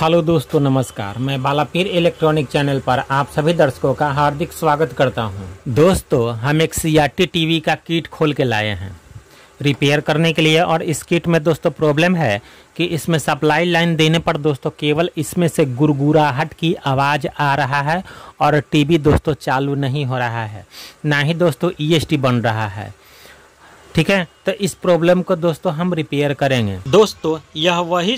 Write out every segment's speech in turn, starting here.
Hello दोस्तों नमस्कार मैं बालापीर इलेक्ट्रॉनिक चैनल पर आप सभी दर्शकों का हार्दिक स्वागत करता हूं। दोस्तों हम एक सी टीवी का किट खोल के लाए हैं रिपेयर करने के लिए और इस किट में दोस्तों प्रॉब्लम है कि इसमें सप्लाई लाइन देने पर दोस्तों केवल इसमें से गुरगुराहट की आवाज़ आ रहा है और टी दोस्तों चालू नहीं हो रहा है ना ही दोस्तों ई e बन रहा है ठीक है तो इस प्रॉब्लम को दोस्तों हम रिपेयर करेंगे दोस्तों यह वही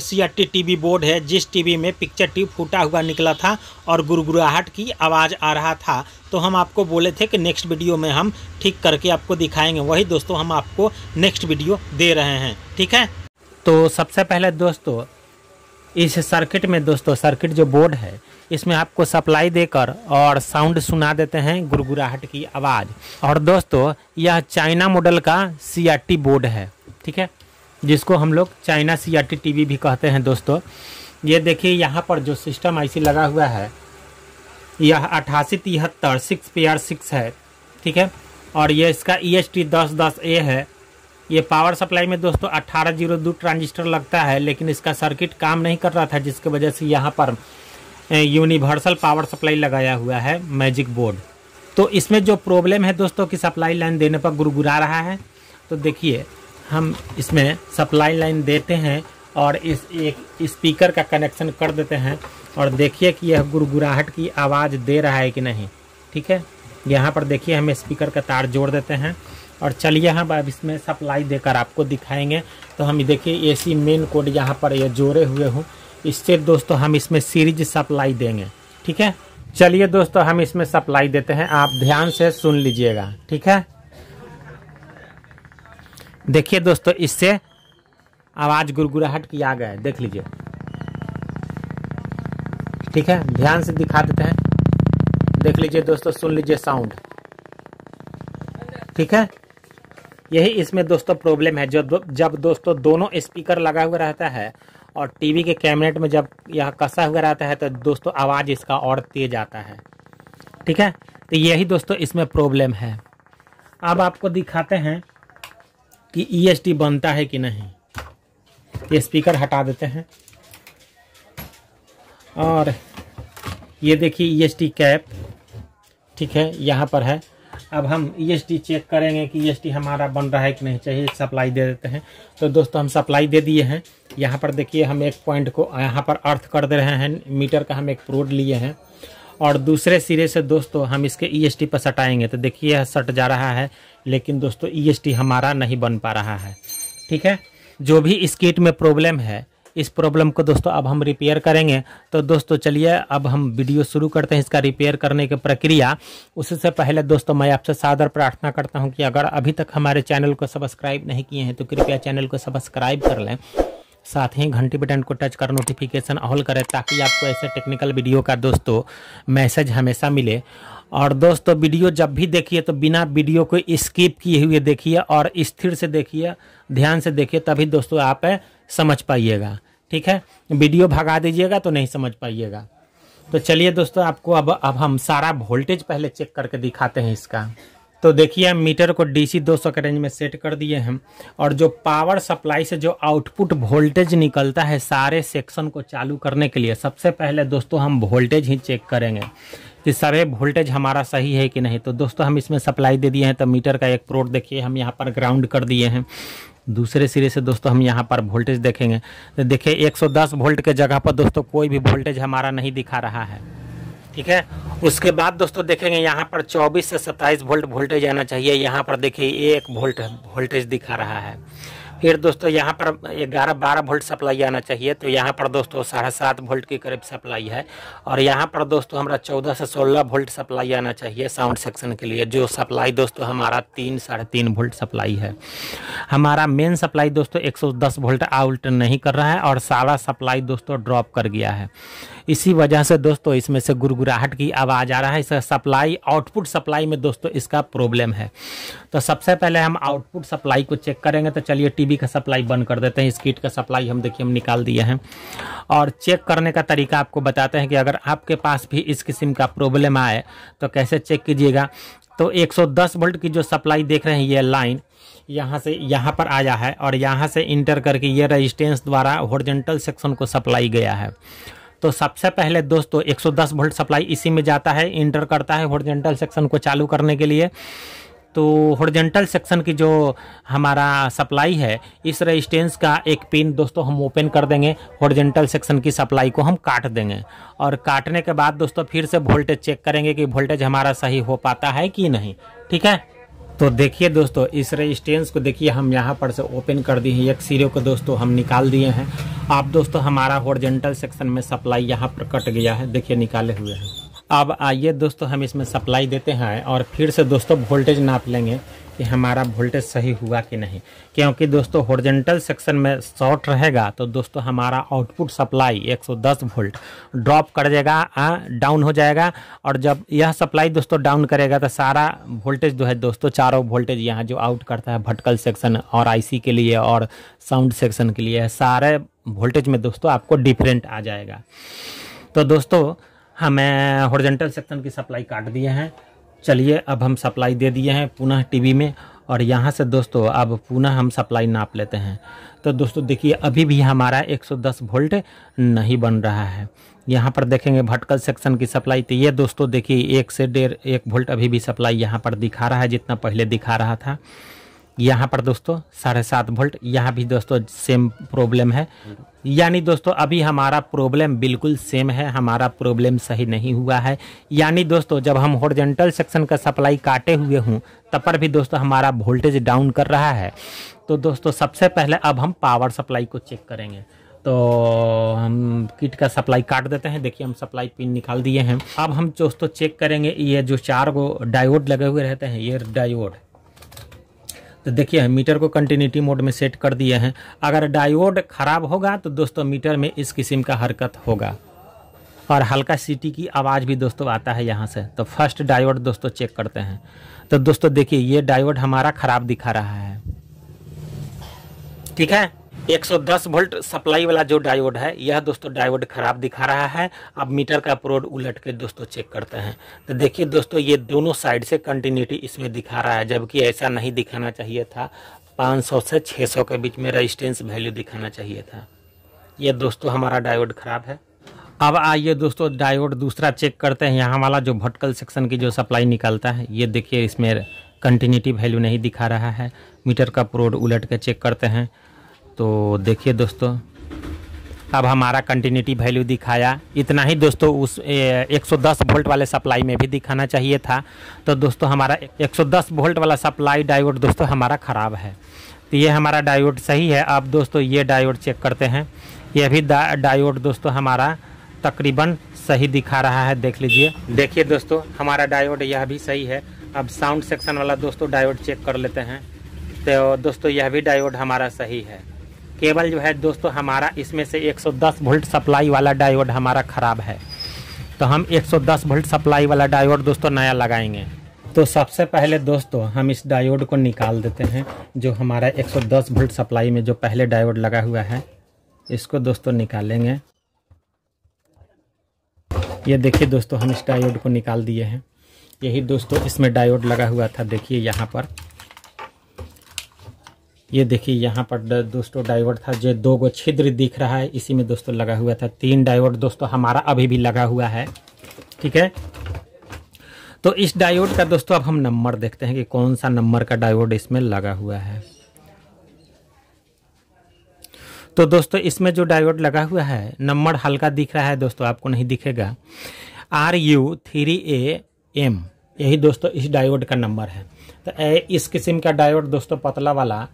C R T TV board है जिस टीवी में पिक्चर ट्यूब फूटा हुआ निकला था और गुरगुराहट की आवाज़ आ रहा था तो हम आपको बोले थे कि नेक्स्ट वीडियो में हम ठीक करके आपको दिखाएंगे वही दोस्तों हम आपको नेक्स्ट वीडियो दे रहे हैं ठीक है तो सबसे पहले दोस्तों इस सर्किट में दोस्तों सर्किट जो बोर्ड है इसमें आपको सप्लाई देकर और साउंड सुना देते हैं गुरगुराहट की आवाज़ और दोस्तों यह चाइना मॉडल का सी बोर्ड है ठीक है जिसको हम लोग चाइना सी आर भी कहते हैं दोस्तों ये देखिए यहाँ पर जो सिस्टम आईसी लगा हुआ है यह अट्ठासी तिहत्तर सिक्स पी आर सिक्स है ठीक है और यह इसका ई एस टी दस दस ए है ये पावर सप्लाई में दोस्तों अट्ठारह जीरो दो ट्रांजिस्टर लगता है लेकिन इसका सर्किट काम नहीं कर रहा था जिसकी वजह से यहाँ पर यूनिवर्सल पावर सप्लाई लगाया हुआ है मैजिक बोर्ड तो इसमें जो प्रॉब्लम है दोस्तों कि सप्लाई लाइन देने पर गुरगुरा रहा है तो देखिए हम इसमें सप्लाई लाइन देते हैं और इस एक स्पीकर का कनेक्शन कर देते हैं और देखिए कि यह गुरगुराहट की आवाज़ दे रहा है कि नहीं ठीक है यहाँ पर देखिए हम स्पीकर का तार जोड़ देते हैं और चलिए हम अब इसमें सप्लाई देकर आपको दिखाएंगे तो हम देखिए एसी मेन कोड यहाँ पर ये जोड़े हुए हूँ इससे दोस्तों हम इसमें सीरीज सप्लाई देंगे ठीक है चलिए दोस्तों हम इसमें सप्लाई देते हैं आप ध्यान से सुन लीजिएगा ठीक है देखिए दोस्तों इससे आवाज़ गुरगुराहट की आ गए देख लीजिए ठीक है ध्यान से दिखा देते हैं देख लीजिए दोस्तों सुन लीजिए साउंड ठीक है यही इसमें दोस्तों प्रॉब्लम है जो जब दोस्तों दोनों स्पीकर लगा हुआ रहता है और टीवी के कैबिनेट में जब यह कसा हुआ रहता है तो दोस्तों आवाज़ इसका और तेज आता है ठीक है तो यही दोस्तों इसमें प्रॉब्लम है अब आपको दिखाते हैं कि ई e बनता है कि नहीं ये स्पीकर हटा देते हैं और ये देखिए ई e कैप ठीक है यहाँ पर है अब हम ई e चेक करेंगे कि ई e हमारा बन रहा है कि नहीं चाहिए सप्लाई दे देते हैं तो दोस्तों हम सप्लाई दे दिए हैं यहाँ पर देखिए हम एक पॉइंट को यहाँ पर अर्थ कर दे रहे हैं मीटर का हम एक प्रोड लिए हैं और दूसरे सिरे से दोस्तों हम इसके ई e पर सटाएंगे तो देखिए यह सट जा रहा है लेकिन दोस्तों ई हमारा नहीं बन पा रहा है ठीक है जो भी इस किट में प्रॉब्लम है इस प्रॉब्लम को दोस्तों अब हम रिपेयर करेंगे तो दोस्तों चलिए अब हम वीडियो शुरू करते हैं इसका रिपेयर करने की प्रक्रिया उससे पहले दोस्तों मैं आपसे सादर प्रार्थना करता हूँ कि अगर अभी तक हमारे चैनल को सब्सक्राइब नहीं किए हैं तो कृपया चैनल को सब्सक्राइब कर लें साथ ही घंटी बटन को टच कर नोटिफिकेशन ऑल करें ताकि आपको ऐसे टेक्निकल वीडियो का दोस्तों मैसेज हमेशा मिले और दोस्तों वीडियो जब भी देखिए तो बिना वीडियो को स्किप किए हुए देखिए और स्थिर से देखिए ध्यान से देखिए तभी दोस्तों आप समझ पाइएगा ठीक है वीडियो भगा दीजिएगा तो नहीं समझ पाइएगा तो चलिए दोस्तों आपको अब अब हम सारा वोल्टेज पहले चेक करके दिखाते हैं इसका तो देखिए हम मीटर को डीसी 200 के रेंज में सेट कर दिए हैं और जो पावर सप्लाई से जो आउटपुट वोल्टेज निकलता है सारे सेक्शन को चालू करने के लिए सबसे पहले दोस्तों हम वोल्टेज ही चेक करेंगे कि सारे वोल्टेज हमारा सही है कि नहीं तो दोस्तों हम इसमें सप्लाई दे दिए हैं तो मीटर का एक प्रोड देखिए हम यहाँ पर ग्राउंड कर दिए हैं दूसरे सिरे से दोस्तों हम यहाँ पर वोल्टेज देखेंगे तो देखिए 110 वोल्ट के जगह पर दोस्तों कोई भी वोल्टेज हमारा नहीं दिखा रहा है ठीक है उसके बाद दोस्तों देखेंगे यहाँ पर 24 से 27 वोल्ट वोल्टेज आना चाहिए यहाँ पर देखिए एक वोल्ट वोल्टेज दिखा रहा है फिर दोस्तों यहाँ पर ग्यारह बारह वोल्ट सप्लाई आना चाहिए तो यहाँ पर दोस्तों साढ़े सात वोल्ट के करीब सप्लाई है और यहाँ पर दोस्तों हमारा चौदह से सोलह वोल्ट सप्लाई आना चाहिए साउंड सेक्शन के लिए जो सप्लाई दोस्तों हमारा तीन साढ़े तीन वोल्ट सप्लाई है हमारा मेन सप्लाई दोस्तों एक सौ दस वोल्ट आउट नहीं कर रहा है और सारा सप्लाई दोस्तों ड्रॉप कर गया है इसी वजह से दोस्तों इसमें से गुरगुराहट की आवाज़ आ रहा है इसका सप्लाई आउटपुट सप्लाई में दोस्तों इसका प्रॉब्लम है तो सबसे पहले हम आउटपुट सप्लाई को चेक करेंगे तो चलिए टी पीसीबी का सप्लाई बंद कर देते हैं इस किट का सप्लाई हम देखिए हम निकाल दिए हैं और चेक करने का तरीका आपको बताते हैं कि अगर आपके पास भी इस किस्म का प्रॉब्लम आए तो कैसे चेक कीजिएगा तो 110 वोल्ट की जो सप्लाई देख रहे हैं ये लाइन यहाँ से यहाँ पर आया है और यहाँ से इंटर करके ये रजिस्टेंस द्वारा हॉर्जेंटल सेक्शन को सप्लाई गया है तो सबसे पहले दोस्तों 110 वोल्ट सप्लाई इसी में जाता है इंटर करता है हॉर्जेंटल सेक्शन को चालू करने के लिए तो हॉर्जेंटल सेक्शन की जो हमारा सप्लाई है इस रेजिस्टेंस का एक पिन दोस्तों हम ओपन कर देंगे हॉर्जेंटल सेक्शन की सप्लाई को हम काट देंगे और काटने के बाद दोस्तों फिर से वोल्टेज चेक करेंगे कि वोल्टेज हमारा सही हो पाता है कि नहीं ठीक है तो देखिए दोस्तों इस रेजिस्टेंस को देखिए हम यहाँ पर से ओपन कर दिए हैं एक सीरे को दोस्तों हम निकाल दिए हैं आप दोस्तों हमारा हॉर्जेंटल सेक्शन में सप्लाई यहाँ पर कट गया है देखिए निकाले हुए हैं अब आइए दोस्तों हम इसमें सप्लाई देते हैं और फिर से दोस्तों वोल्टेज नाप लेंगे कि हमारा वोल्टेज सही हुआ कि नहीं क्योंकि दोस्तों हॉर्जेंटल सेक्शन में शॉर्ट रहेगा तो दोस्तों हमारा आउटपुट सप्लाई 110 वोल्ट ड्रॉप कर जाएगा डाउन हो जाएगा और जब यह सप्लाई दोस्तों डाउन करेगा तो सारा वोल्टेज जो है दोस्तों चारों वोल्टेज यहाँ जो आउट करता है भटकल सेक्शन और आई के लिए और साउंड सेक्शन के लिए सारे वोल्टेज में दोस्तों आपको डिफरेंट आ जाएगा तो दोस्तों हमें हॉरिजेंटल सेक्शन की सप्लाई काट दिए हैं चलिए अब हम सप्लाई दे दिए हैं पुनः टीवी में और यहाँ से दोस्तों अब पुनः हम सप्लाई नाप लेते हैं तो दोस्तों देखिए अभी भी हमारा 110 वोल्ट नहीं बन रहा है यहाँ पर देखेंगे भटकल सेक्शन की सप्लाई तो ये दोस्तों देखिए एक से डेढ़ एक वोल्ट अभी भी सप्लाई यहाँ पर दिखा रहा है जितना पहले दिखा रहा था यहाँ पर दोस्तों साढ़े सात वोल्ट यहाँ भी दोस्तों सेम प्रॉब्लम है यानी दोस्तों अभी हमारा प्रॉब्लम बिल्कुल सेम है हमारा प्रॉब्लम सही नहीं हुआ है यानी दोस्तों जब हम हॉर्जेंटल सेक्शन का सप्लाई काटे हुए हूँ तब पर भी दोस्तों हमारा वोल्टेज डाउन कर रहा है तो दोस्तों सबसे पहले अब हम पावर सप्लाई को चेक करेंगे तो हम किट का सप्लाई काट देते हैं देखिए हम सप्लाई पिन निकाल दिए हैं अब हम दोस्तों चेक करेंगे ये जो चार गो डायोड लगे हुए रहते हैं ये डायोड तो देखिए मीटर को कंटिन्यूटी मोड में सेट कर दिए हैं अगर डायोड ख़राब होगा तो दोस्तों मीटर में इस किस्म का हरकत होगा और हल्का सीटी की आवाज़ भी दोस्तों आता है यहाँ से तो फर्स्ट डायोड दोस्तों चेक करते हैं तो दोस्तों देखिए ये डायोड हमारा ख़राब दिखा रहा है ठीक है 110 वोल्ट सप्लाई वाला जो डायोड है यह दोस्तों डायोड खराब दिखा रहा है अब मीटर का प्रोड उलट के दोस्तों चेक करते हैं तो देखिए दोस्तों ये दोनों साइड से कंटिन्यूटी इसमें दिखा रहा है जबकि ऐसा नहीं दिखाना चाहिए था 500 से 600 के बीच में रजिस्टेंस वैल्यू दिखाना चाहिए था यह दोस्तों हमारा डायोड खराब है अब आइए दोस्तों डायोड दूसरा चेक करते हैं यहाँ वाला जो भटकल सेक्शन की जो सप्लाई निकलता है ये देखिए इसमें कंटिन्यूटी वैल्यू नहीं दिखा रहा है मीटर का प्रोड उलट के चेक करते हैं तो देखिए दोस्तों अब हमारा कंटिन्यूटी वैल्यू दिखाया इतना ही दोस्तों उस ए, 110 वोल्ट वाले सप्लाई में भी दिखाना चाहिए था तो दोस्तों हमारा 110 वोल्ट वाला सप्लाई डायोड दोस्तों हमारा ख़राब है तो ये हमारा डायोड सही है अब दोस्तों ये डायोड चेक करते हैं ये भी डायोड दोस्तों हमारा तकरीबन सही दिखा रहा है देख लीजिए देखिए दोस्तों हमारा डायोड यह भी सही है अब साउंड सेक्शन वाला दोस्तों डायोड चेक कर लेते हैं तो दोस्तों यह भी डायोड हमारा सही है केवल जो है दोस्तों हमारा इसमें से 110 वोल्ट सप्लाई वाला डायोड हमारा ख़राब है तो हम 110 वोल्ट सप्लाई वाला डायोड दोस्तों नया लगाएंगे तो सबसे पहले दोस्तों हम इस डायोड को निकाल देते हैं जो हमारा 110 वोल्ट सप्लाई में जो पहले डायोड लगा हुआ है इसको दोस्तों निकालेंगे ये देखिए दोस्तों हम इस डायोड को निकाल दिए हैं यही दोस्तों इसमें डायोड लगा हुआ था देखिए यहाँ पर ये देखिए यहाँ पर दोस्तों डाइवर्ट था जो दो गो छिद्र दिख रहा है इसी में दोस्तों लगा हुआ था तीन डाइवर्ट दोस्तों हमारा अभी भी लगा हुआ है ठीक है तो इस डायोड का दोस्तों अब हम नंबर देखते हैं कि कौन सा नंबर का डायोड इसमें लगा हुआ है तो दोस्तों इसमें जो डायोड लगा हुआ है नंबर हल्का दिख रहा है दोस्तों आपको नहीं दिखेगा R U three A M यही दोस्तों इस डायोड का नंबर है तो ए, इस किस्म का डायोड दोस्तों पतला वाला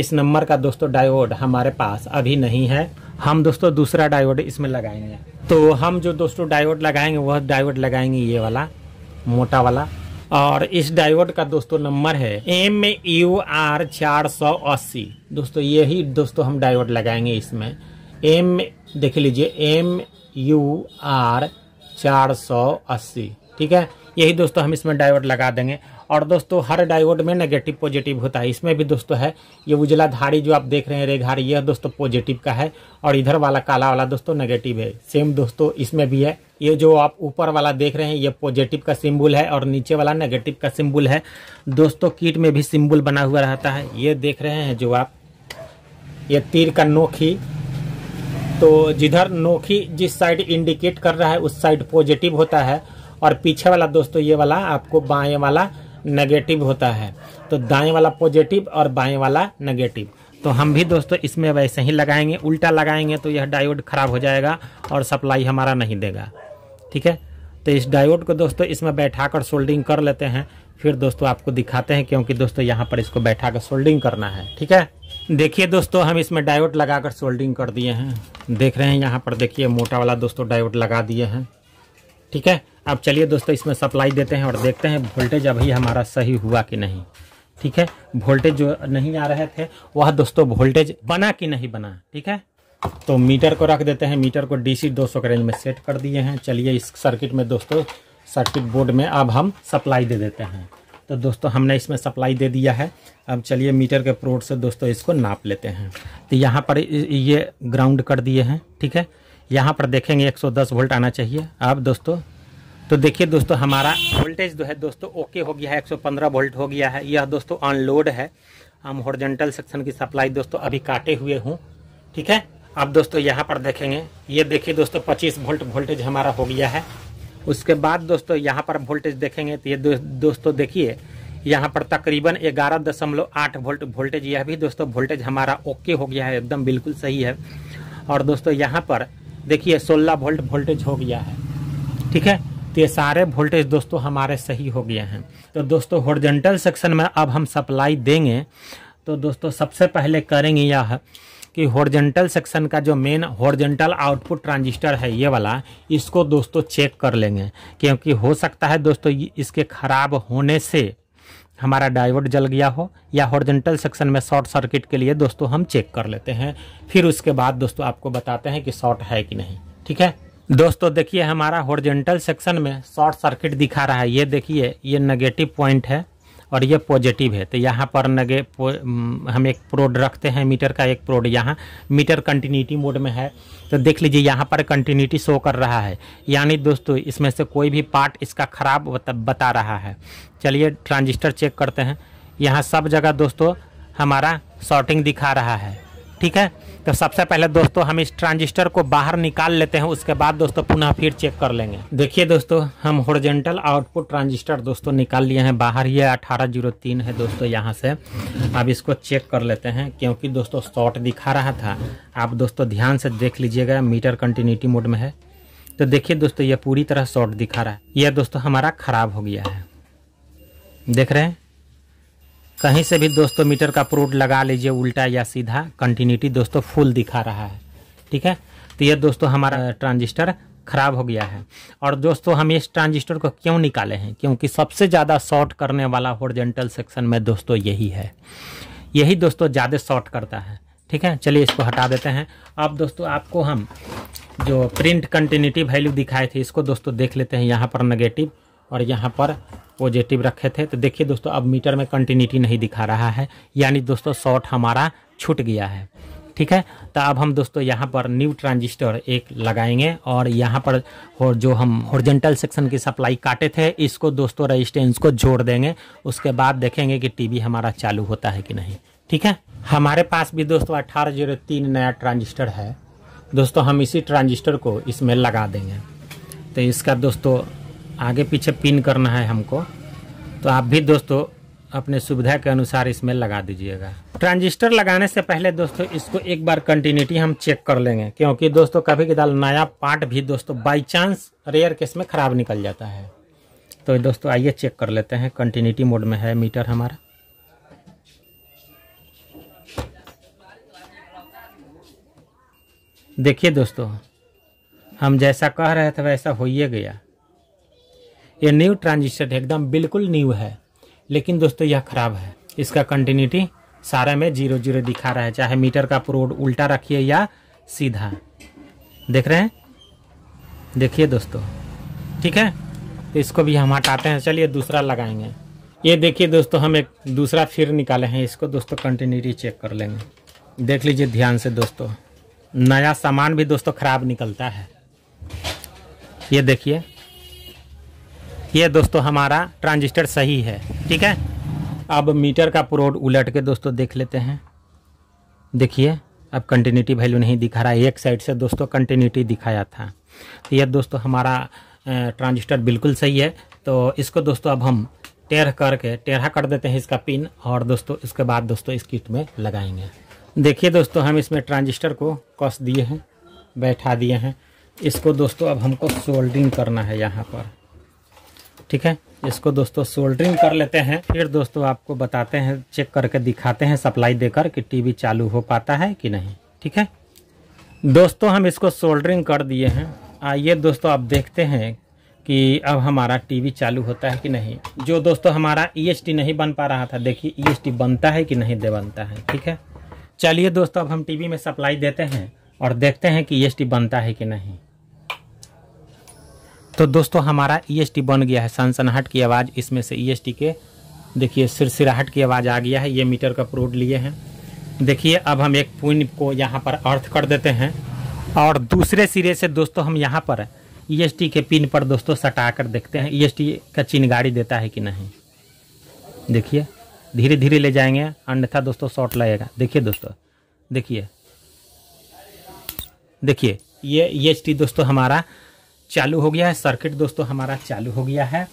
इस नंबर का दोस्तों डायोड हमारे पास अभी नहीं है हम दोस्तों दूसरा डायोड इसमें लगाएंगे तो हम जो दोस्तों डायोड लगाएंगे वह डायोड लगाएंगे ये वाला मोटा वाला और इस डायोड का दोस्तों नंबर है एम यू आर चार सौ अस्सी दोस्तों यही दोस्तों हम डायोड लगाएंगे इसमें एम देख लीजिए एम यू आर चार सौ अस्सी ठीक है यही दोस्तों हम इसमें डायोड लगा देंगे और दोस्तों हर डायोड में नेगेटिव पॉजिटिव होता है इसमें भी दोस्तों है ये उजला धारी जो आप देख रहे हैं रेघारी यह दोस्तों पॉजिटिव का है और इधर वाला काला वाला दोस्तों नेगेटिव है सेम दोस्तों इसमें भी है ये जो आप ऊपर वाला देख रहे हैं ये पॉजिटिव का सिंबल है और नीचे वाला नेगेटिव का सिंबल है दोस्तों कीट में भी सिंबल बना हुआ रहता है ये देख रहे हैं जो आप ये तीर का नोखी तो जिधर नोखी जिस साइड इंडिकेट कर रहा है उस साइड पॉजिटिव होता है और पीछे वाला दोस्तों ये वाला आपको बाएं वाला नेगेटिव होता है तो दाएं वाला पॉजिटिव और बाएं वाला नेगेटिव तो हम भी दोस्तों इसमें वैसे ही लगाएंगे उल्टा लगाएंगे तो यह डायोड खराब हो जाएगा और सप्लाई हमारा नहीं देगा ठीक है तो इस डायोड को दोस्तों इसमें बैठा कर सोल्डिंग कर लेते हैं फिर दोस्तों आपको दिखाते हैं क्योंकि दोस्तों यहाँ पर इसको बैठा कर सोल्डिंग करना है ठीक है देखिए दोस्तों हम इसमें डायोड लगाकर सोल्डिंग कर दिए हैं देख रहे हैं यहाँ पर देखिए मोटा वाला दोस्तों डायोड लगा दिए हैं ठीक है अब चलिए दोस्तों इसमें सप्लाई देते हैं और देखते हैं वोल्टेज अभी हमारा सही हुआ कि नहीं ठीक है वोल्टेज जो नहीं आ रहे थे वह दोस्तों वोल्टेज बना कि नहीं बना ठीक है तो मीटर को रख देते हैं मीटर को डीसी 200 के रेंज में सेट कर दिए हैं चलिए इस सर्किट में दोस्तों सर्किट बोर्ड में अब हम सप्लाई दे देते हैं तो दोस्तों हमने इसमें सप्लाई दे दिया है अब चलिए मीटर के प्रोड से दोस्तों इसको नाप लेते हैं तो यहाँ पर ये ग्राउंड कर दिए हैं ठीक है यहाँ पर देखेंगे 110 वोल्ट आना चाहिए आप दोस्तों तो देखिए दोस्तों हमारा वोल्टेज जो है दोस्तों ओके हो गया है 115 वोल्ट हो गया है यह दोस्तों अनलोड है हम हॉर्जेंटल सेक्शन की सप्लाई दोस्तों अभी काटे हुए हूँ ठीक है अब दोस्तों यहाँ पर देखेंगे ये देखिए दोस्तों पच्चीस वोल्ट वोल्टेज हमारा हो गया है उसके बाद दोस्तों यहाँ पर वोल्टेज देखेंगे तो ये दो, दोस्तों देखिए यहाँ पर तकरीबन ग्यारह दशमलव आठ वोल्ट वोल्टेज यह भी दोस्तों वोल्टेज हमारा ओके हो गया है एकदम बिल्कुल सही है और दोस्तों यहाँ पर देखिए 16 वोल्ट वोल्टेज हो गया है ठीक है तो ये सारे वोल्टेज दोस्तों हमारे सही हो गए हैं तो दोस्तों हॉर्जेंटल सेक्शन में अब हम सप्लाई देंगे तो दोस्तों सबसे पहले करेंगे यह कि हॉर्जेंटल सेक्शन का जो मेन हॉर्जेंटल आउटपुट ट्रांजिस्टर है ये वाला इसको दोस्तों चेक कर लेंगे क्योंकि हो सकता है दोस्तों इसके ख़राब होने से हमारा डायवर्ट जल गया हो या हॉर्जेंटल सेक्शन में शॉर्ट सर्किट के लिए दोस्तों हम चेक कर लेते हैं फिर उसके बाद दोस्तों आपको बताते हैं कि शॉर्ट है कि नहीं ठीक है दोस्तों देखिए हमारा हॉर्जेंटल सेक्शन में शॉर्ट सर्किट दिखा रहा है ये देखिए ये नेगेटिव पॉइंट है और ये पॉजिटिव है तो यहाँ पर नगे हम एक प्रोड रखते हैं मीटर का एक प्रोड यहाँ मीटर कंटिन्यूटी मोड में है तो देख लीजिए यहाँ पर कंटिन्यूटी शो कर रहा है यानी दोस्तों इसमें से कोई भी पार्ट इसका ख़राब बता रहा है चलिए ट्रांजिस्टर चेक करते हैं यहाँ सब जगह दोस्तों हमारा शॉर्टिंग दिखा रहा है ठीक है तो सबसे पहले दोस्तों हम इस ट्रांजिस्टर को बाहर निकाल लेते हैं उसके बाद दोस्तों पुनः फिर चेक कर लेंगे देखिए दोस्तों हम होर्जेंटल आउटपुट ट्रांजिस्टर दोस्तों निकाल लिए हैं बाहर ये तीन है दोस्तों यहाँ से अब इसको चेक कर लेते हैं क्योंकि दोस्तों शॉर्ट दिखा रहा था आप दोस्तों ध्यान से देख लीजिएगा मीटर कंटिन्यूटी मोड में है तो देखिए दोस्तों यह पूरी तरह शॉर्ट दिखा रहा है यह दोस्तों हमारा खराब हो गया है देख रहे हैं कहीं से भी दोस्तों मीटर का प्रूट लगा लीजिए उल्टा या सीधा कंटिन्यूटी दोस्तों फुल दिखा रहा है ठीक है तो ये दोस्तों हमारा ट्रांजिस्टर खराब हो गया है और दोस्तों हम इस ट्रांजिस्टर को क्यों निकाले हैं क्योंकि सबसे ज़्यादा शॉर्ट करने वाला हॉर्जेंटल सेक्शन में दोस्तों यही है यही दोस्तों ज़्यादा शॉर्ट करता है ठीक है चलिए इसको हटा देते हैं अब दोस्तों आपको हम जो प्रिंट कंटिन्यूटी वैल्यू दिखाए थे इसको दोस्तों देख लेते हैं यहाँ पर नेगेटिव और यहाँ पर पॉजिटिव रखे थे तो देखिए दोस्तों अब मीटर में कंटिन्यूटी नहीं दिखा रहा है यानी दोस्तों शॉर्ट हमारा छूट गया है ठीक है तो अब हम दोस्तों यहाँ पर न्यू ट्रांजिस्टर एक लगाएंगे और यहाँ पर और जो हम हॉर्जेंटल सेक्शन की सप्लाई काटे थे इसको दोस्तों रजिस्टेंस को जोड़ देंगे उसके बाद देखेंगे कि टीवी हमारा चालू होता है कि नहीं ठीक है हमारे पास भी दोस्तों अठारह जीरो तीन नया ट्रांजिस्टर है दोस्तों हम इसी ट्रांजिस्टर को इसमें लगा देंगे तो इसका दोस्तों आगे पीछे पिन करना है हमको तो आप भी दोस्तों अपने सुविधा के अनुसार इसमें लगा दीजिएगा ट्रांजिस्टर लगाने से पहले दोस्तों इसको एक बार कंटिन्यूटी हम चेक कर लेंगे क्योंकि दोस्तों कभी कदाल नया पार्ट भी दोस्तों बाई चांस रेयर केस में ख़राब निकल जाता है तो दोस्तों आइए चेक कर लेते हैं कंटिन्यूटी मोड में है मीटर हमारा देखिए दोस्तों हम जैसा कह रहे थे वैसा हो ही गया ये न्यू ट्रांजिस्टर एकदम बिल्कुल न्यू है लेकिन दोस्तों यह खराब है इसका कंटिन्यूटी सारे में जीरो जीरो दिखा रहा है चाहे मीटर का प्रोड उल्टा रखिए या सीधा देख रहे हैं देखिए दोस्तों ठीक है तो इसको भी हम हटाते हैं चलिए दूसरा लगाएंगे ये देखिए दोस्तों हम एक दूसरा फिर निकाले हैं इसको दोस्तों कंटिन्यूटी चेक कर लेंगे देख लीजिए ध्यान से दोस्तों नया सामान भी दोस्तों ख़राब निकलता है ये देखिए ये दोस्तों हमारा ट्रांजिस्टर सही है ठीक है अब मीटर का प्रोड उलट के दोस्तों देख लेते हैं देखिए अब कंटिन्यूटी वैल्यू नहीं दिखा रहा है एक साइड से दोस्तों कंटिन्यूटी दिखाया था तो यह दोस्तों हमारा ट्रांजिस्टर बिल्कुल सही है तो इसको दोस्तों अब हम टेढ़ करके टेढ़ा कर देते हैं इसका पिन और दोस्तों इसके बाद दोस्तों इस किट में लगाएंगे देखिए दोस्तों हम इसमें ट्रांजिस्टर को कस दिए हैं बैठा दिए हैं इसको दोस्तों अब हमको सोल्डिंग करना है यहाँ पर ठीक है इसको दोस्तों सोल्डरिंग कर लेते हैं फिर दोस्तों आपको बताते हैं चेक करके दिखाते हैं सप्लाई देकर कि टीवी चालू हो पाता है कि नहीं ठीक है दोस्तों हम इसको सोल्डरिंग कर दिए हैं आइए दोस्तों आप देखते हैं कि अब हमारा टीवी चालू होता है कि नहीं जो दोस्तों हमारा ई e नहीं बन पा रहा था देखिए ई e बनता है कि नहीं दे बनता है ठीक है चलिए दोस्तों अब हम टीवी में सप्लाई देते हैं और देखते हैं कि ई e बनता है कि नहीं तो दोस्तों हमारा ई e बन गया है सनसनाहट की आवाज़ इसमें से ई e के देखिए सिरसिराहट की आवाज़ आ गया है ये मीटर का प्रोड लिए हैं देखिए अब हम एक पुन को यहाँ पर अर्थ कर देते हैं और दूसरे सिरे से दोस्तों हम यहाँ पर ई e के पिन पर दोस्तों सटा कर देखते हैं ई का चिन्ह गाड़ी देता है कि नहीं देखिए धीरे धीरे ले जाएंगे अन्यथा दोस्तों शॉर्ट लगेगा देखिए दोस्तों देखिए देखिए ये ई दोस्तों हमारा चालू हो गया है सर्किट दोस्तों हमारा चालू हो गया है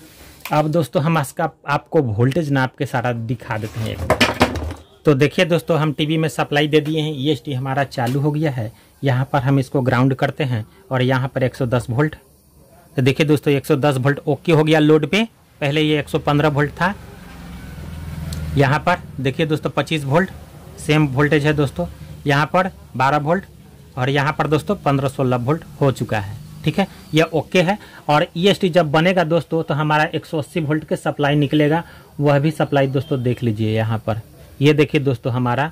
अब दोस्तों हम इसका आपको वोल्टेज नाप के सारा दिखा देते हैं तो देखिए दोस्तों हम टीवी में सप्लाई दे दिए हैं टी e हमारा चालू हो गया है यहाँ पर हम इसको ग्राउंड करते हैं और यहाँ पर 110 वोल्ट तो देखिए दोस्तों 110 वोल्ट ओके हो गया लोड पे पहले ये 115 वोल्ट था यहाँ पर देखिए दोस्तों 25 वोल्ट सेम वोल्टेज है दोस्तों यहाँ पर 12 वोल्ट और यहाँ पर दोस्तों 15 सोलह वोल्ट हो चुका है ठीक है यह ओके है और ई e जब बनेगा दोस्तों तो हमारा 180 वोल्ट के सप्लाई निकलेगा वह भी सप्लाई दोस्तों देख लीजिए यहाँ पर ये देखिए दोस्तों हमारा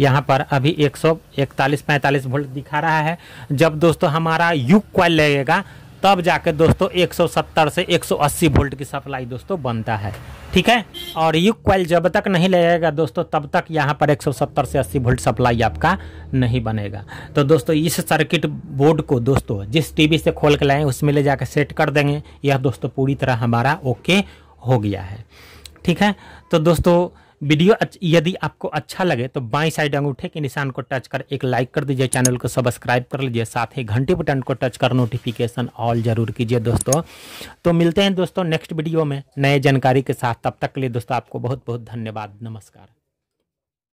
यहाँ पर अभी इकतालीस पैंतालीस वोल्ट दिखा रहा है जब दोस्तों हमारा यू क्वाइल लगेगा तब जाके दोस्तों 170 से 180 वोल्ट की सप्लाई दोस्तों बनता है ठीक है और यू क्वाइल जब तक नहीं लगेगा दोस्तों तब तक यहाँ पर 170 से 80 वोल्ट सप्लाई आपका नहीं बनेगा तो दोस्तों इस सर्किट बोर्ड को दोस्तों जिस टीवी से खोल के लाएँ उसमें ले जाकर सेट कर देंगे यह दोस्तों पूरी तरह हमारा ओके हो गया है ठीक है तो दोस्तों वीडियो यदि आपको अच्छा लगे तो बाई साइड अंगूठे के निशान को टच कर एक लाइक कर दीजिए चैनल को सब्सक्राइब कर लीजिए साथ ही घंटे बटन को टच कर नोटिफिकेशन ऑल जरूर कीजिए दोस्तों तो मिलते हैं दोस्तों नेक्स्ट वीडियो में नए जानकारी के साथ तब तक के लिए दोस्तों आपको बहुत बहुत धन्यवाद नमस्कार